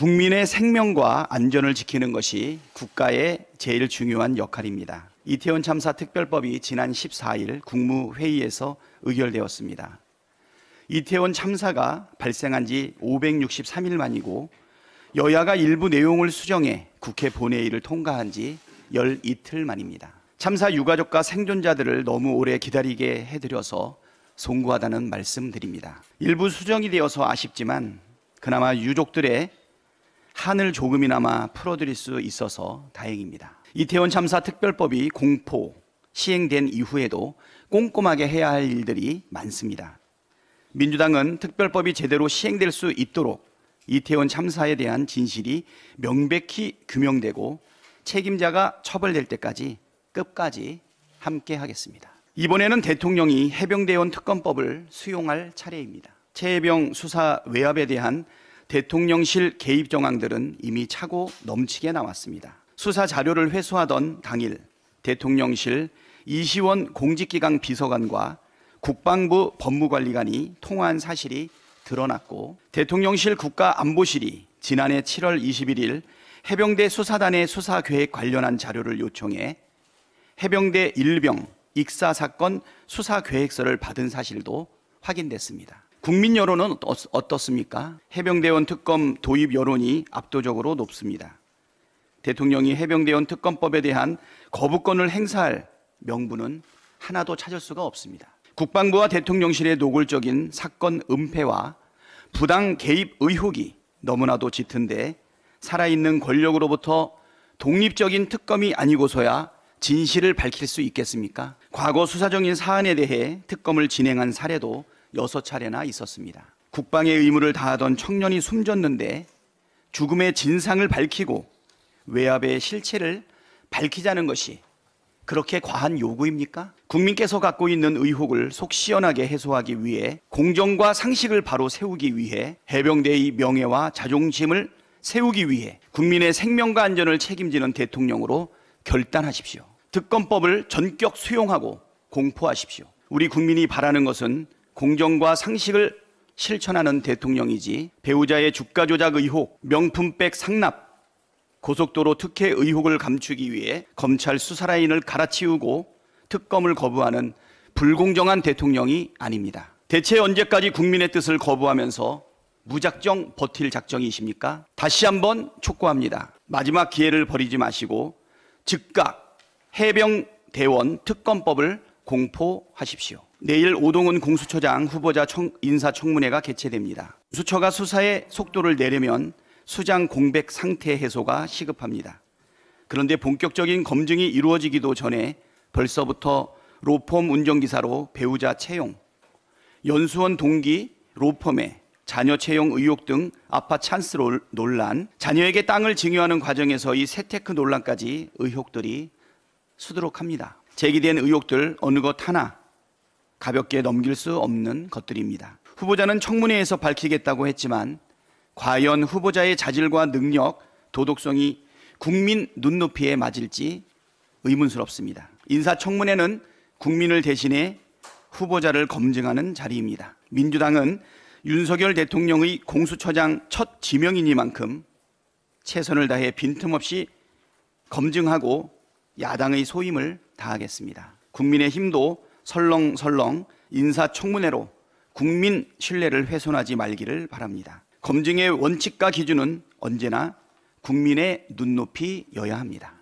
국민의 생명과 안전을 지키는 것이 국가의 제일 중요한 역할입니다. 이태원 참사 특별법이 지난 14일 국무회의에서 의결되었습니다. 이태원 참사가 발생한 지 563일 만이고 여야가 일부 내용을 수정해 국회 본회의를 통과한 지1 2일 만입니다. 참사 유가족과 생존자들을 너무 오래 기다리게 해드려서 송구하다는 말씀드립니다. 일부 수정이 되어서 아쉽지만 그나마 유족들의 한을 조금이나마 풀어드릴 수 있어서 다행입니다. 이태원 참사 특별법이 공포, 시행된 이후에도 꼼꼼하게 해야 할 일들이 많습니다. 민주당은 특별법이 제대로 시행될 수 있도록 이태원 참사에 대한 진실이 명백히 규명되고 책임자가 처벌될 때까지 끝까지 함께 하겠습니다. 이번에는 대통령이 해병대원 특검법을 수용할 차례입니다. 최해병 수사 외압에 대한 대통령실 개입 정황들은 이미 차고 넘치게 나왔습니다. 수사 자료를 회수하던 당일 대통령실 이시원 공직기강 비서관과 국방부 법무관리관이 통화한 사실이 드러났고 대통령실 국가안보실이 지난해 7월 21일 해병대 수사단의 수사 계획 관련한 자료를 요청해 해병대 일병 익사 사건 수사 계획서를 받은 사실도 확인됐습니다. 국민 여론은 어떻습니까? 해병대원 특검 도입 여론이 압도적으로 높습니다. 대통령이 해병대원 특검법에 대한 거부권을 행사할 명분은 하나도 찾을 수가 없습니다. 국방부와 대통령실의 노골적인 사건 은폐와 부당 개입 의혹이 너무나도 짙은데 살아있는 권력으로부터 독립적인 특검이 아니고서야 진실을 밝힐 수 있겠습니까? 과거 수사적인 사안에 대해 특검을 진행한 사례도 여섯 차례나 있었습니다. 국방의 의무를 다하던 청년이 숨졌는데 죽음의 진상을 밝히고 외압의 실체를 밝히자는 것이 그렇게 과한 요구입니까? 국민께서 갖고 있는 의혹을 속 시원하게 해소하기 위해 공정과 상식을 바로 세우기 위해 해병대의 명예와 자존심을 세우기 위해 국민의 생명과 안전을 책임지는 대통령으로 결단하십시오. 특검법을 전격 수용하고 공포하십시오. 우리 국민이 바라는 것은 공정과 상식을 실천하는 대통령이지 배우자의 주가 조작 의혹, 명품백 상납, 고속도로 특혜 의혹을 감추기 위해 검찰 수사라인을 갈아치우고 특검을 거부하는 불공정한 대통령이 아닙니다. 대체 언제까지 국민의 뜻을 거부하면서 무작정 버틸 작정이십니까? 다시 한번 촉구합니다. 마지막 기회를 버리지 마시고 즉각 해병 대원 특검법을 공포하십시오. 내일 오동훈 공수처장 후보자 청, 인사청문회가 개최됩니다. 수처가 수사의 속도를 내려면 수장 공백 상태 해소가 시급합니다. 그런데 본격적인 검증이 이루어지기도 전에 벌써부터 로펌 운전기사로 배우자 채용, 연수원 동기 로펌의 자녀 채용 의혹 등 아파 찬스 논란, 자녀에게 땅을 증여하는 과정에서 이 세테크 논란까지 의혹들이 수두룩합니다. 제기된 의혹들 어느 것 하나 가볍게 넘길 수 없는 것들입니다. 후보자는 청문회에서 밝히겠다고 했지만 과연 후보자의 자질과 능력, 도덕성이 국민 눈높이에 맞을지 의문스럽습니다. 인사청문회는 국민을 대신해 후보자를 검증하는 자리입니다. 민주당은 윤석열 대통령의 공수처장 첫 지명이니만큼 최선을 다해 빈틈없이 검증하고 야당의 소임을 다하겠습니다. 국민의 힘도 설렁설렁 인사청문회로 국민 신뢰를 훼손하지 말기를 바랍니다. 검증의 원칙과 기준은 언제나 국민의 눈높이여야 합니다.